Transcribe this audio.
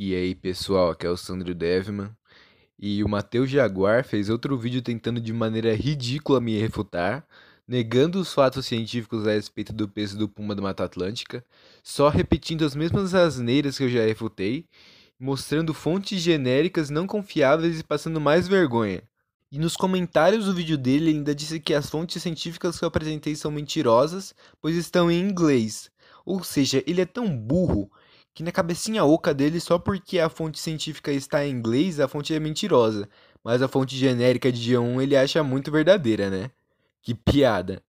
E aí, pessoal, aqui é o Sandro Devman. E o Matheus Jaguar fez outro vídeo tentando de maneira ridícula me refutar, negando os fatos científicos a respeito do peso do puma da Mata Atlântica, só repetindo as mesmas asneiras que eu já refutei, mostrando fontes genéricas não confiáveis e passando mais vergonha. E nos comentários do vídeo dele ainda disse que as fontes científicas que eu apresentei são mentirosas, pois estão em inglês. Ou seja, ele é tão burro que na cabecinha oca dele, só porque a fonte científica está em inglês, a fonte é mentirosa, mas a fonte genérica de g 1 ele acha muito verdadeira, né? Que piada.